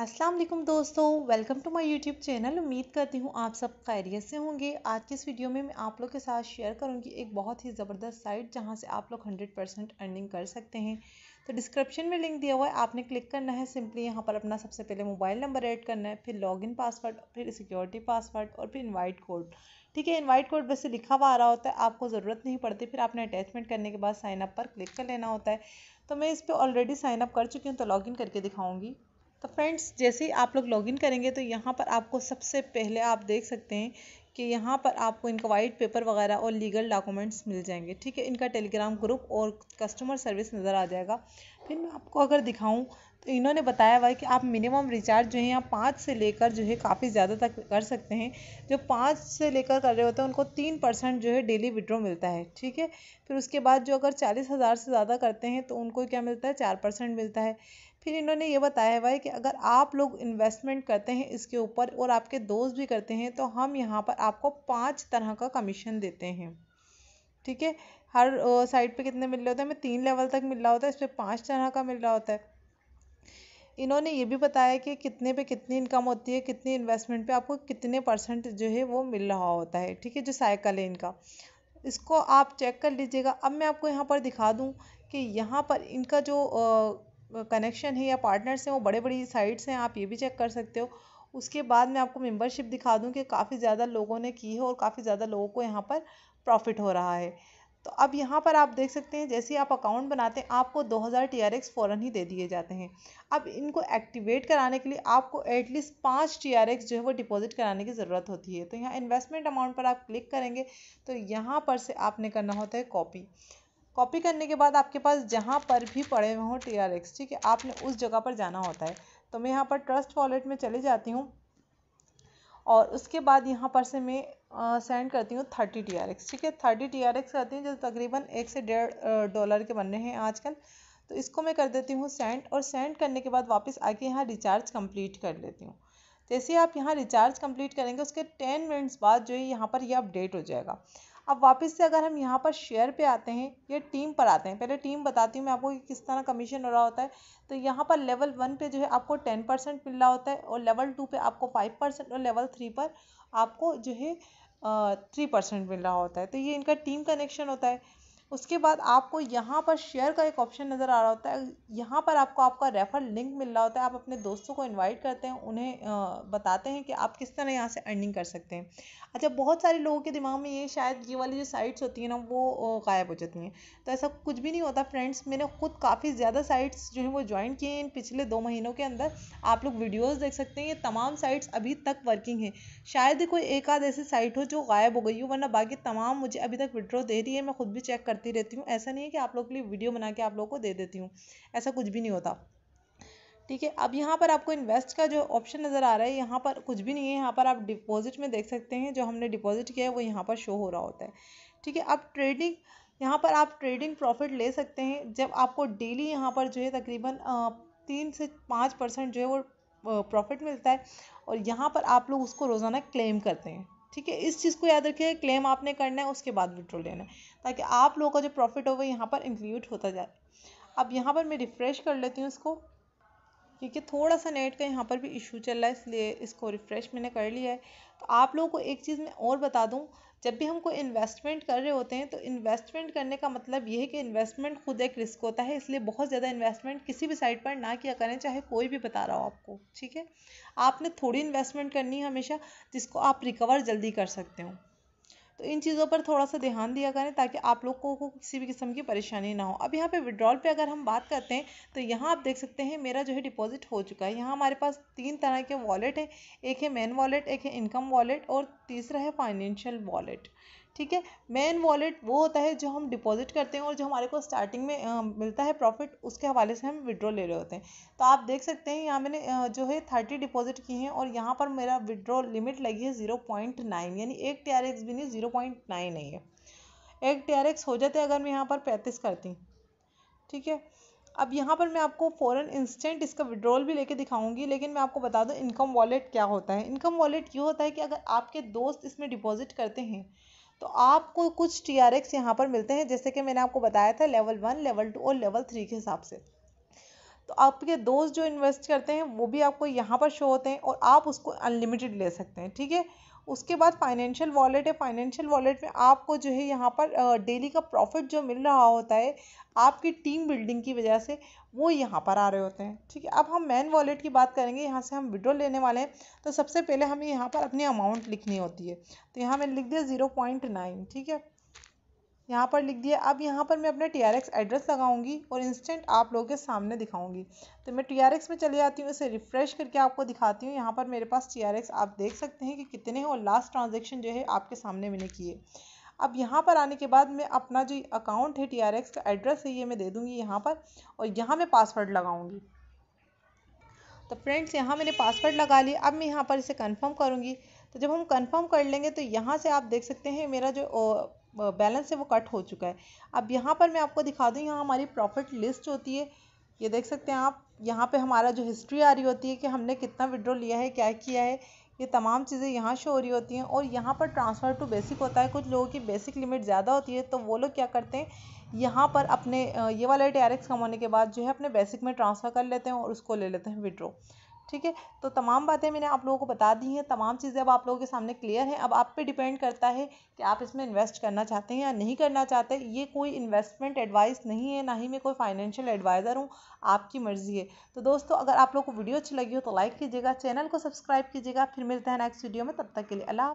अस्सलाम वालेकुम दोस्तों welcome to my YouTube channel उम्मीद करती हूँ आप सब खैरियत से होंगे आज की इस वीडियो में मैं आप लोग के साथ शेयर करूँगी एक बहुत ही ज़बरदस्त साइट जहाँ से आप लोग 100 परसेंट अर्निंग कर सकते हैं तो डिस्क्रिप्शन में लिंक दिया हुआ है आपने क्लिक करना है सिंपली यहाँ पर अपना सबसे पहले मोबाइल नंबर ऐड करना है फिर लॉगिन पासवर्ड फिर सिक्योरिटी पासवर्ड और फिर इन्वाइट कोड ठीक है इन्वाइट कोड वैसे लिखा हुआ आ रहा होता है आपको ज़रूरत नहीं पड़ती फिर आपने अटैचमेंट करने के बाद साइनअप पर क्लिक कर लेना होता है तो मैं इस पर ऑलरेडी साइनअप कर चुकी हूँ तो लॉगिन करके दिखाऊँगी तो फ्रेंड्स जैसे ही आप लोग लॉगिन करेंगे तो यहाँ पर आपको सबसे पहले आप देख सकते हैं कि यहाँ पर आपको इनका वाइट पेपर वगैरह और लीगल डॉक्यूमेंट्स मिल जाएंगे ठीक है इनका टेलीग्राम ग्रुप और कस्टमर सर्विस नज़र आ जाएगा फिर मैं आपको अगर दिखाऊँ तो इन्होंने बताया हुआ है कि आप मिनिमम रिचार्ज जो है यहाँ पाँच से लेकर जो है काफ़ी ज़्यादा तक कर सकते हैं जो पाँच से लेकर कर रहे होते हैं उनको तीन परसेंट जो है डेली विड्रॉ मिलता है ठीक है फिर उसके बाद जो अगर चालीस हज़ार से ज़्यादा करते हैं तो उनको क्या मिलता है चार परसेंट मिलता है फिर इन्होंने ये बताया हुआ है कि अगर आप लोग इन्वेस्टमेंट करते हैं इसके ऊपर और आपके दोस्त भी करते हैं तो हम यहाँ पर आपको पाँच तरह का कमीशन देते हैं ठीक है हर साइड पे कितने मिल रहे होते हैं हमें तीन लेवल तक मिल रहा होता है इस पर पाँच तरह का मिल रहा होता है इन्होंने ये भी बताया कि कितने पे कितनी इनकम होती है कितनी इन्वेस्टमेंट पे आपको कितने परसेंट जो है वो मिल रहा होता है ठीक है जो साइकिल है इनका इसको आप चेक कर लीजिएगा अब मैं आपको यहाँ पर दिखा दूँ कि यहाँ पर इनका जो कनेक्शन है या पार्टनर्स हैं वो बड़े बड़ी साइट्स हैं आप ये भी चेक कर सकते हो उसके बाद मैं आपको मेंबरशिप दिखा दूं कि काफ़ी ज़्यादा लोगों ने की है और काफ़ी ज़्यादा लोगों को यहाँ पर प्रॉफिट हो रहा है तो अब यहाँ पर आप देख सकते हैं जैसे आप अकाउंट बनाते हैं आपको 2000 हज़ार टी आर एक्स फ़ौरन ही दे दिए जाते हैं अब इनको एक्टिवेट कराने के लिए आपको एटलीस्ट पाँच टी आर एक्स जो है वो डिपॉजिट कराने की ज़रूरत होती है तो यहाँ इन्वेस्टमेंट अमाउंट पर आप क्लिक करेंगे तो यहाँ पर से आपने करना होता है कॉपी कॉपी करने के बाद आपके पास जहाँ पर भी पड़े हुए हों टी आर एक्स ठीक है आपने उस जगह पर जाना होता है तो मैं यहाँ पर ट्रस्ट वॉलेट में चले जाती हूँ और उसके बाद यहाँ पर से मैं सेंड करती हूँ थर्टी टी आर एक्स ठीक है थर्टी टी आर एक्स करती हूँ जो तकरीबन एक से डेढ़ डॉलर के बन रहे हैं आजकल तो इसको मैं कर देती हूँ सेंड और सेंड करने के बाद वापस आके यहाँ रिचार्ज कंप्लीट कर लेती हूँ जैसे आप यहाँ रिचार्ज कंप्लीट करेंगे उसके टेन मिनट्स बाद जो है यहाँ पर ये यह अपडेट हो जाएगा अब वापस से अगर हम यहाँ पर शेयर पे आते हैं या टीम पर आते हैं पहले टीम बताती हूँ मैं आपको कि किस तरह कमीशन हो रहा होता है तो यहाँ पर लेवल वन पे जो है आपको टेन परसेंट मिल रहा होता है और लेवल टू पे आपको फाइव परसेंट और लेवल थ्री पर आपको जो है थ्री परसेंट मिल रहा होता है तो ये इनका टीम कनेक्शन होता है उसके बाद आपको यहाँ पर शेयर का एक ऑप्शन नज़र आ रहा होता है यहाँ पर आपको आपका रेफ़र लिंक मिल रहा होता है आप अपने दोस्तों को इनवाइट करते हैं उन्हें बताते हैं कि आप किस तरह यहाँ से अर्निंग कर सकते हैं अच्छा बहुत सारे लोगों के दिमाग में ये शायद ये वाली जो साइट्स होती हैं ना वो गायब हो जाती हैं तो ऐसा कुछ भी नहीं होता फ्रेंड्स मैंने खुद काफ़ी ज़्यादा साइट्स जो हैं वो ज्वाइन किए हैं इन पिछले दो महीनों के अंदर आप लोग वीडियोज़ देख सकते हैं ये तमाम साइट्स अभी तक वर्किंग है शायद कोई एक आध ऐसी साइट हो जो गायब हो गई हो वरना बाकी तमाम मुझे अभी तक विड्रॉ दे रही है मैं खुद भी चेक करती रहती हूँ ऐसा नहीं है कि आप लोग के लिए वीडियो बना के आप लोग को दे देती हूँ ऐसा कुछ भी नहीं होता ठीक है अब यहाँ पर आपको इन्वेस्ट का जो ऑप्शन नज़र आ रहा है यहाँ पर कुछ भी नहीं है यहाँ पर आप डिपॉजिट में देख सकते हैं जो हमने डिपॉजिट किया है वो यहाँ पर शो हो रहा होता है ठीक है अब ट्रेडिंग यहाँ पर आप ट्रेडिंग प्रॉफिट ले सकते हैं जब आपको डेली यहाँ पर जो है तकरीबन तीन से पाँच परसेंट जो है वो प्रॉफिट मिलता है और यहाँ पर आप लोग उसको रोज़ाना क्लेम करते हैं ठीक है इस चीज़ को याद रखिए क्लेम आपने करना है उसके बाद विड्रॉल लेना है ताकि आप लोगों का जो प्रॉफिट हो वो यहाँ पर इंक्लूड होता जाए अब यहाँ पर मैं रिफ़्रेश कर लेती हूँ इसको क्योंकि थोड़ा सा नेट का यहाँ पर भी इशू चल रहा है इसलिए इसको रिफ़्रेश मैंने कर लिया है तो आप लोगों को एक चीज़ मैं और बता दूँ जब भी हम कोई इन्वेस्टमेंट कर रहे होते हैं तो इन्वेस्टमेंट करने का मतलब ये है कि इन्वेस्टमेंट खुद एक रिस्क होता है इसलिए बहुत ज़्यादा इन्वेस्टमेंट किसी भी साइड पर ना किया करें चाहे कोई भी बता रहा हो आपको ठीक है आपने थोड़ी इन्वेस्टमेंट करनी है हमेशा जिसको आप रिकवर जल्दी कर सकते हो तो इन चीज़ों पर थोड़ा सा ध्यान दिया करें ताकि आप लोगों को किसी भी किस्म की परेशानी ना हो अब यहाँ पे विड्रॉल पे अगर हम बात करते हैं तो यहाँ आप देख सकते हैं मेरा जो है डिपॉजिट हो चुका है यहाँ हमारे पास तीन तरह के वॉलेट हैं एक है मेन वॉलेट एक है इनकम वॉलेट और तीसरा है फाइनेंशियल वॉलेट ठीक है मेन वॉलेट वो होता है जो हम डिपॉजिट करते हैं और जो हमारे को स्टार्टिंग में आ, मिलता है प्रॉफिट उसके हवाले से हम विड्रॉ ले रहे होते हैं तो आप देख सकते हैं यहाँ मैंने जो है थर्टी डिपॉजिट किए हैं और यहाँ पर मेरा विड्रॉ लिमिट लगी है ज़ीरो पॉइंट नाइन यानी एक टी आर एक्स भी नहीं ज़ीरो पॉइंट नाइन नहीं है एक टी आर एक्स हो जाते अगर मैं यहाँ पर पैंतीस करती ठीक है अब यहाँ पर मैं आपको फ़ौरन इंस्टेंट इसका विड्रॉल भी लेके दिखाऊंगी लेकिन मैं आपको बता दूँ इनकम वॉलेट क्या होता है इनकम वॉलेट ये होता है कि अगर आपके दोस्त इसमें डिपॉजिट करते हैं तो आपको कुछ टी आर एक्स यहाँ पर मिलते हैं जैसे कि मैंने आपको बताया था लेवल वन लेवल टू और लेवल थ्री के हिसाब से तो आपके दोस्त जो इन्वेस्ट करते हैं वो भी आपको यहाँ पर शो होते हैं और आप उसको अनलिमिटेड ले सकते हैं ठीक है उसके बाद फाइनेंशियल वॉलेट है फाइनेंशियल वॉलेट में आपको जो है यहाँ पर डेली का प्रॉफिट जो मिल रहा होता है आपकी टीम बिल्डिंग की वजह से वो यहाँ पर आ रहे होते हैं ठीक है अब हम मैन वॉलेट की बात करेंगे यहाँ से हम विड्रॉ लेने वाले हैं तो सबसे पहले हमें यहाँ पर अपनी अमाउंट लिखनी होती है तो यहाँ मैंने लिख दिया ज़ीरो पॉइंट नाइन ठीक है यहाँ पर लिख दिया अब यहाँ पर मैं अपना टी एड्रेस लगाऊंगी और इंस्टेंट आप लोगों के सामने दिखाऊंगी तो मैं टी में चले जाती हूँ इसे रिफ़्रेश करके आपको दिखाती हूँ यहाँ पर मेरे पास टी आप देख सकते हैं कि कितने हैं और लास्ट ट्रांजेक्शन जो है आपके सामने मैंने किए अब यहाँ पर आने के बाद मैं अपना जो अकाउंट है टी का एड्रेस है ये मैं दे दूँगी यहाँ पर और यहाँ मैं पासवर्ड लगाऊँगी तो फ्रेंड्स यहाँ मैंने पासवर्ड लगा लिया अब मैं यहाँ पर इसे कंफर्म करूँगी तो जब हम कंफर्म कर लेंगे तो यहाँ से आप देख सकते हैं मेरा जो बैलेंस है वो कट हो चुका है अब यहाँ पर मैं आपको दिखा दूँ यहाँ हमारी प्रॉफिट लिस्ट होती है ये देख सकते हैं आप यहाँ पे हमारा जो हिस्ट्री आ रही होती है कि हमने कितना विड्रॉ लिया है क्या किया है ये तमाम चीज़ें यहाँ शो हो रही होती हैं और यहाँ पर ट्रांसफ़र टू बेसिक होता है कुछ लोगों की बेसिक लिमिट ज़्यादा होती है तो वो लोग क्या करते हैं यहाँ पर अपने ये वाला टी आर एक्स कम होने के बाद जो है अपने बेसिक में ट्रांसफ़र कर लेते हैं और उसको ले लेते हैं विड्रॉ ठीक है तो तमाम बातें मैंने आप लोगों को बता दी हैं तमाम चीज़ें अब आप लोगों के सामने क्लियर हैं अब आप पे डिपेंड करता है कि आप इसमें इन्वेस्ट करना चाहते हैं या नहीं करना चाहते ये कोई इन्वेस्टमेंट एडवाइस नहीं है ना ही मैं कोई फाइनेंशियल एडवाइज़र हूँ आपकी मर्ज़ी है तो दोस्तों अगर आप लोग को वीडियो अच्छी लगी हो तो लाइक कीजिएगा चैनल को सब्सक्राइब कीजिएगा फिर मिलते हैं नेक्स्ट वीडियो में तब तक के लिए अल्लाह